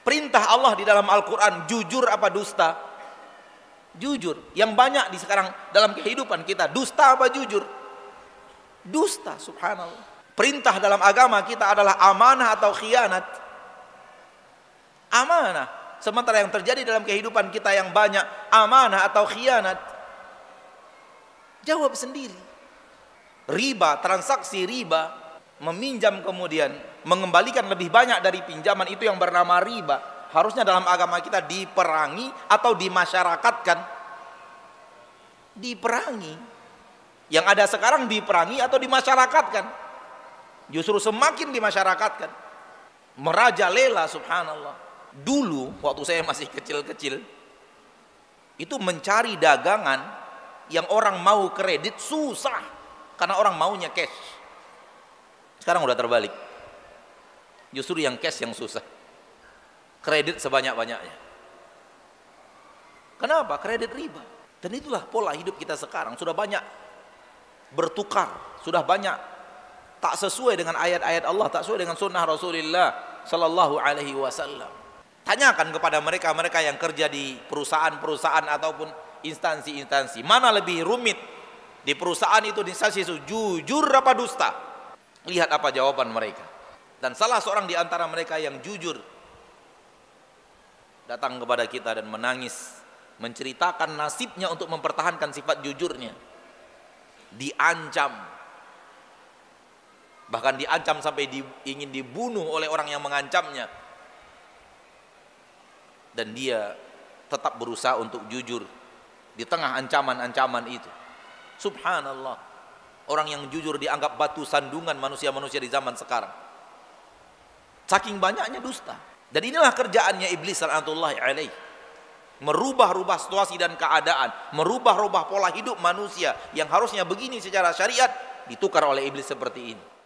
Perintah Allah di dalam Al-Quran jujur apa dusta? Jujur. Yang banyak di sekarang dalam kehidupan kita dusta apa jujur? Dusta, subhanallah. Perintah dalam agama kita adalah amanah atau khianat. Amanah. Sementara yang terjadi dalam kehidupan kita yang banyak amanah atau khianat. Jawab sendiri. Riba, transaksi riba meminjam kemudian mengembalikan lebih banyak dari pinjaman itu yang bernama riba harusnya dalam agama kita diperangi atau dimasyarakatkan diperangi yang ada sekarang diperangi atau dimasyarakatkan justru semakin dimasyarakatkan merajalela subhanallah dulu waktu saya masih kecil-kecil itu mencari dagangan yang orang mau kredit susah karena orang maunya cash sekarang udah terbalik. Justru yang cash yang susah. Kredit sebanyak-banyaknya. Kenapa? Kredit riba. Dan itulah pola hidup kita sekarang. Sudah banyak bertukar. Sudah banyak tak sesuai dengan ayat-ayat Allah. Tak sesuai dengan sunnah Rasulullah Sallallahu Alaihi Wasallam. Tanyakan kepada mereka-mereka yang kerja di perusahaan-perusahaan ataupun instansi-instansi. Mana lebih rumit di perusahaan itu di instansi itu jujur apa dusta? Lihat apa jawaban mereka. Dan salah seorang di antara mereka yang jujur datang kepada kita dan menangis, menceritakan nasibnya untuk mempertahankan sifat jujurnya. Diancam. Bahkan diancam sampai di, ingin dibunuh oleh orang yang mengancamnya. Dan dia tetap berusaha untuk jujur di tengah ancaman-ancaman itu. Subhanallah. Orang yang jujur dianggap batu sandungan manusia-manusia di zaman sekarang. Saking banyaknya dusta. Dan inilah kerjaannya iblis sallallahu alaihi merubah-rubah situasi dan keadaan, merubah-rubah pola hidup manusia yang harusnya begini secara syariat ditukar oleh iblis seperti ini.